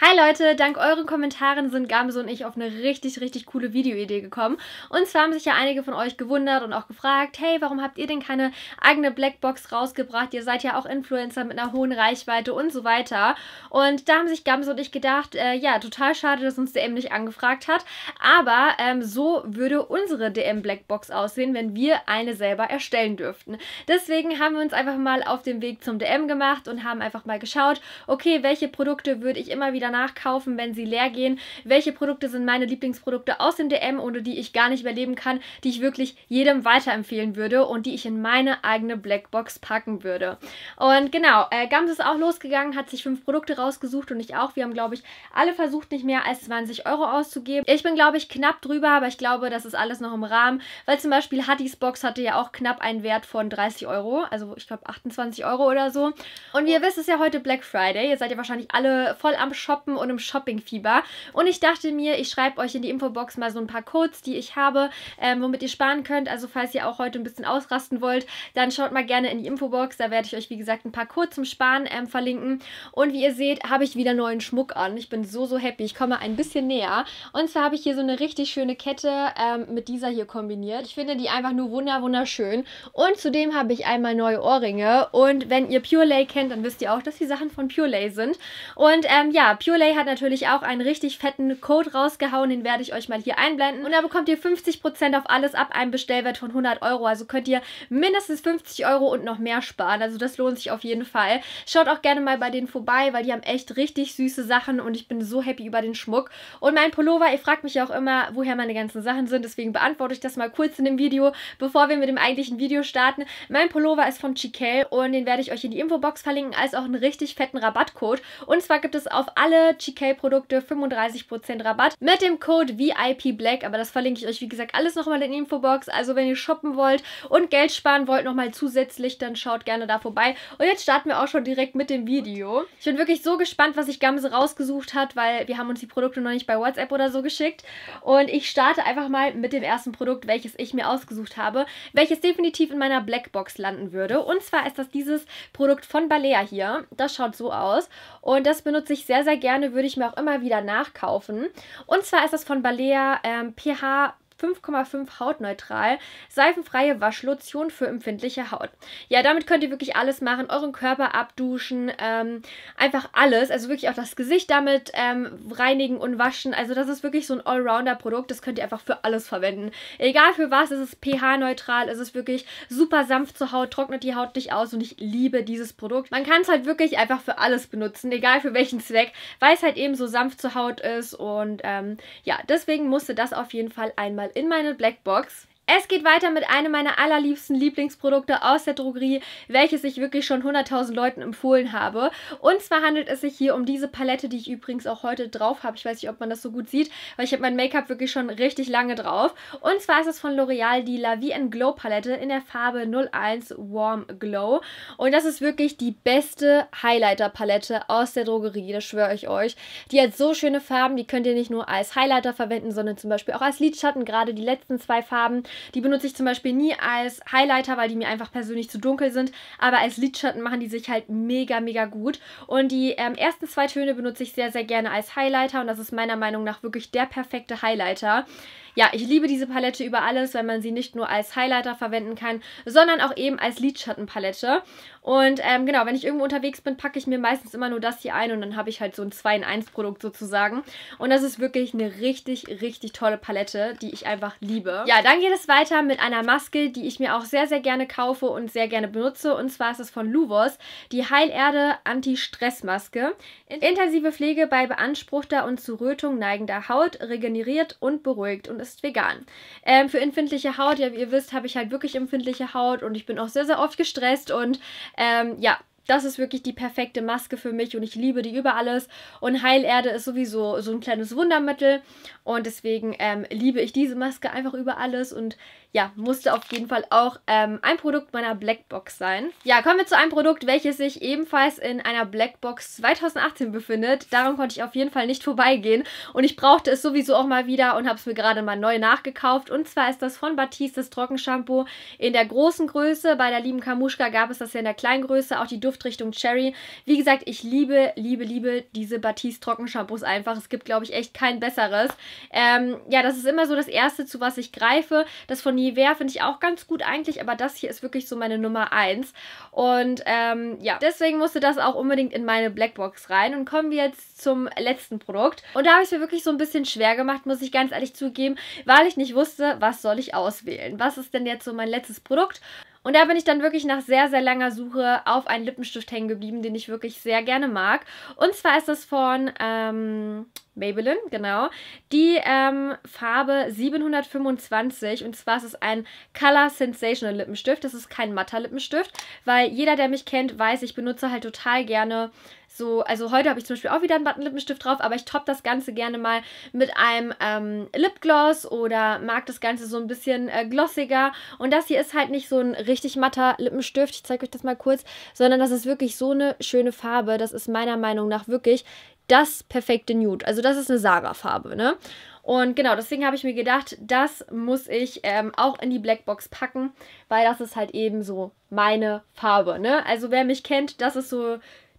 Hi Leute, dank euren Kommentaren sind Gamse und ich auf eine richtig, richtig coole Videoidee gekommen. Und zwar haben sich ja einige von euch gewundert und auch gefragt, hey, warum habt ihr denn keine eigene Blackbox rausgebracht? Ihr seid ja auch Influencer mit einer hohen Reichweite und so weiter. Und da haben sich Gamse und ich gedacht, äh, ja, total schade, dass uns DM nicht angefragt hat. Aber ähm, so würde unsere DM Blackbox aussehen, wenn wir eine selber erstellen dürften. Deswegen haben wir uns einfach mal auf den Weg zum DM gemacht und haben einfach mal geschaut, okay, welche Produkte würde ich immer wieder danach kaufen, wenn sie leer gehen? Welche Produkte sind meine Lieblingsprodukte aus dem DM, ohne die ich gar nicht mehr leben kann, die ich wirklich jedem weiterempfehlen würde und die ich in meine eigene Blackbox packen würde? Und genau, äh, Gams ist auch losgegangen, hat sich fünf Produkte rausgesucht und ich auch. Wir haben, glaube ich, alle versucht, nicht mehr als 20 Euro auszugeben. Ich bin, glaube ich, knapp drüber, aber ich glaube, das ist alles noch im Rahmen, weil zum Beispiel Hatties Box hatte ja auch knapp einen Wert von 30 Euro, also ich glaube 28 Euro oder so. Und wie ihr wisst ist ja heute Black Friday, ihr seid ja wahrscheinlich alle voll am Shop Shoppen und im Shoppingfieber. Und ich dachte mir, ich schreibe euch in die Infobox mal so ein paar Codes, die ich habe, ähm, womit ihr sparen könnt. Also falls ihr auch heute ein bisschen ausrasten wollt, dann schaut mal gerne in die Infobox. Da werde ich euch, wie gesagt, ein paar Codes zum Sparen ähm, verlinken. Und wie ihr seht, habe ich wieder neuen Schmuck an. Ich bin so, so happy. Ich komme ein bisschen näher. Und zwar habe ich hier so eine richtig schöne Kette ähm, mit dieser hier kombiniert. Ich finde die einfach nur wunder, wunderschön. Und zudem habe ich einmal neue Ohrringe. Und wenn ihr Pure Lay kennt, dann wisst ihr auch, dass die Sachen von Pure Lay sind. Und ähm, ja, Pure Purelay hat natürlich auch einen richtig fetten Code rausgehauen, den werde ich euch mal hier einblenden. Und da bekommt ihr 50% auf alles ab einem Bestellwert von 100 Euro. Also könnt ihr mindestens 50 Euro und noch mehr sparen. Also das lohnt sich auf jeden Fall. Schaut auch gerne mal bei denen vorbei, weil die haben echt richtig süße Sachen und ich bin so happy über den Schmuck. Und mein Pullover, ihr fragt mich ja auch immer, woher meine ganzen Sachen sind, deswegen beantworte ich das mal kurz in dem Video, bevor wir mit dem eigentlichen Video starten. Mein Pullover ist von Chiquel und den werde ich euch in die Infobox verlinken, als auch einen richtig fetten Rabattcode. Und zwar gibt es auf alle alle GK-Produkte 35% Rabatt mit dem Code VIPBLACK. Aber das verlinke ich euch, wie gesagt, alles nochmal in der Infobox. Also wenn ihr shoppen wollt und Geld sparen wollt nochmal zusätzlich, dann schaut gerne da vorbei. Und jetzt starten wir auch schon direkt mit dem Video. Ich bin wirklich so gespannt, was sich Gamse rausgesucht hat, weil wir haben uns die Produkte noch nicht bei WhatsApp oder so geschickt. Und ich starte einfach mal mit dem ersten Produkt, welches ich mir ausgesucht habe, welches definitiv in meiner Blackbox landen würde. Und zwar ist das dieses Produkt von Balea hier. Das schaut so aus. Und das benutze ich sehr, sehr gerne, würde ich mir auch immer wieder nachkaufen. Und zwar ist das von Balea ähm, PH 5,5 hautneutral, seifenfreie Waschlotion für empfindliche Haut. Ja, damit könnt ihr wirklich alles machen, euren Körper abduschen, ähm, einfach alles, also wirklich auch das Gesicht damit ähm, reinigen und waschen. Also das ist wirklich so ein Allrounder-Produkt, das könnt ihr einfach für alles verwenden. Egal für was, es ist pH-neutral, es ist wirklich super sanft zur Haut, trocknet die Haut nicht aus und ich liebe dieses Produkt. Man kann es halt wirklich einfach für alles benutzen, egal für welchen Zweck, weil es halt eben so sanft zur Haut ist und ähm, ja, deswegen musste das auf jeden Fall einmal in meine Blackbox es geht weiter mit einem meiner allerliebsten Lieblingsprodukte aus der Drogerie, welches ich wirklich schon 100.000 Leuten empfohlen habe. Und zwar handelt es sich hier um diese Palette, die ich übrigens auch heute drauf habe. Ich weiß nicht, ob man das so gut sieht, weil ich habe mein Make-up wirklich schon richtig lange drauf. Und zwar ist es von L'Oreal die La Vie Glow Palette in der Farbe 01 Warm Glow. Und das ist wirklich die beste Highlighter-Palette aus der Drogerie, das schwöre ich euch. Die hat so schöne Farben, die könnt ihr nicht nur als Highlighter verwenden, sondern zum Beispiel auch als Lidschatten, gerade die letzten zwei Farben die benutze ich zum Beispiel nie als Highlighter, weil die mir einfach persönlich zu dunkel sind. Aber als Lidschatten machen die sich halt mega, mega gut. Und die ähm, ersten zwei Töne benutze ich sehr, sehr gerne als Highlighter. Und das ist meiner Meinung nach wirklich der perfekte Highlighter. Ja, ich liebe diese Palette über alles, weil man sie nicht nur als Highlighter verwenden kann, sondern auch eben als Lidschattenpalette. Und ähm, genau, wenn ich irgendwo unterwegs bin, packe ich mir meistens immer nur das hier ein und dann habe ich halt so ein 2 in 1 Produkt sozusagen. Und das ist wirklich eine richtig, richtig tolle Palette, die ich einfach liebe. Ja, dann geht es weiter mit einer Maske, die ich mir auch sehr, sehr gerne kaufe und sehr gerne benutze. Und zwar ist es von Luvos, die Heilerde Anti-Stress-Maske. Intensive Pflege bei beanspruchter und zu Rötung neigender Haut, regeneriert und beruhigt und ist vegan. Ähm, für empfindliche Haut, ja, wie ihr wisst, habe ich halt wirklich empfindliche Haut und ich bin auch sehr, sehr oft gestresst und ähm, ja, das ist wirklich die perfekte Maske für mich und ich liebe die über alles. Und Heilerde ist sowieso so ein kleines Wundermittel und deswegen ähm, liebe ich diese Maske einfach über alles. Und ja, musste auf jeden Fall auch ähm, ein Produkt meiner Blackbox sein. Ja, kommen wir zu einem Produkt, welches sich ebenfalls in einer Blackbox 2018 befindet. Darum konnte ich auf jeden Fall nicht vorbeigehen und ich brauchte es sowieso auch mal wieder und habe es mir gerade mal neu nachgekauft. Und zwar ist das von Batiste das Trockenshampoo in der großen Größe. Bei der lieben Kamuschka gab es das ja in der kleinen Größe, auch die Duftrichtung Cherry. Wie gesagt, ich liebe, liebe, liebe diese Batiste Trockenshampoos einfach. Es gibt, glaube ich, echt kein besseres. Ähm, ja, das ist immer so das erste, zu was ich greife. Das von Nivea finde ich auch ganz gut eigentlich, aber das hier ist wirklich so meine Nummer 1. Und ähm, ja, deswegen musste das auch unbedingt in meine Blackbox rein. Und kommen wir jetzt zum letzten Produkt. Und da habe ich es mir wirklich so ein bisschen schwer gemacht, muss ich ganz ehrlich zugeben, weil ich nicht wusste, was soll ich auswählen. Was ist denn jetzt so mein letztes Produkt? Und da bin ich dann wirklich nach sehr, sehr langer Suche auf einen Lippenstift hängen geblieben, den ich wirklich sehr gerne mag. Und zwar ist das von ähm, Maybelline, genau, die ähm, Farbe 725. Und zwar ist es ein Color Sensational Lippenstift. Das ist kein matter Lippenstift, weil jeder, der mich kennt, weiß, ich benutze halt total gerne so, also heute habe ich zum Beispiel auch wieder einen Button-Lippenstift drauf, aber ich toppe das Ganze gerne mal mit einem ähm, Lipgloss oder mag das Ganze so ein bisschen äh, glossiger. Und das hier ist halt nicht so ein richtig matter Lippenstift, ich zeige euch das mal kurz, sondern das ist wirklich so eine schöne Farbe. Das ist meiner Meinung nach wirklich das perfekte Nude. Also das ist eine Sarah-Farbe, ne? Und genau, deswegen habe ich mir gedacht, das muss ich ähm, auch in die Blackbox packen, weil das ist halt eben so meine Farbe, ne? Also wer mich kennt, das ist so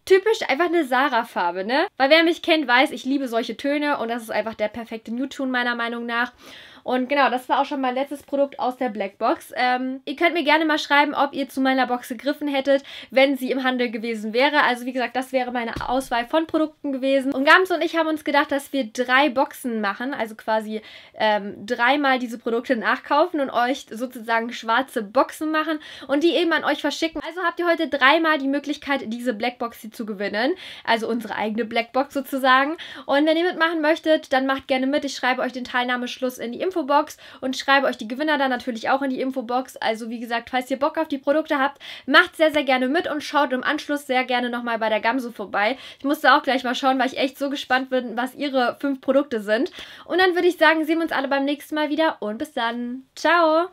typisch einfach eine Sarah-Farbe, ne? Weil wer mich kennt, weiß, ich liebe solche Töne und das ist einfach der perfekte Nude-Ton meiner Meinung nach. Und genau, das war auch schon mein letztes Produkt aus der Blackbox. Ähm, ihr könnt mir gerne mal schreiben, ob ihr zu meiner Box gegriffen hättet, wenn sie im Handel gewesen wäre. Also wie gesagt, das wäre meine Auswahl von Produkten gewesen. Und Gams und ich haben uns gedacht, dass wir drei Boxen machen, also quasi ähm, dreimal diese Produkte nachkaufen und euch sozusagen schwarze Boxen machen und die eben an euch verschicken. Also habt ihr heute dreimal die Möglichkeit, diese Blackbox hier zu gewinnen. Also unsere eigene Blackbox sozusagen. Und wenn ihr mitmachen möchtet, dann macht gerne mit. Ich schreibe euch den Teilnahmeschluss in die Infobox und schreibe euch die Gewinner dann natürlich auch in die Infobox. Also wie gesagt, falls ihr Bock auf die Produkte habt, macht sehr, sehr gerne mit und schaut im Anschluss sehr gerne nochmal bei der Gamso vorbei. Ich musste auch gleich mal schauen, weil ich echt so gespannt bin, was ihre fünf Produkte sind. Und dann würde ich sagen, sehen wir uns alle beim nächsten Mal wieder und bis dann. Ciao!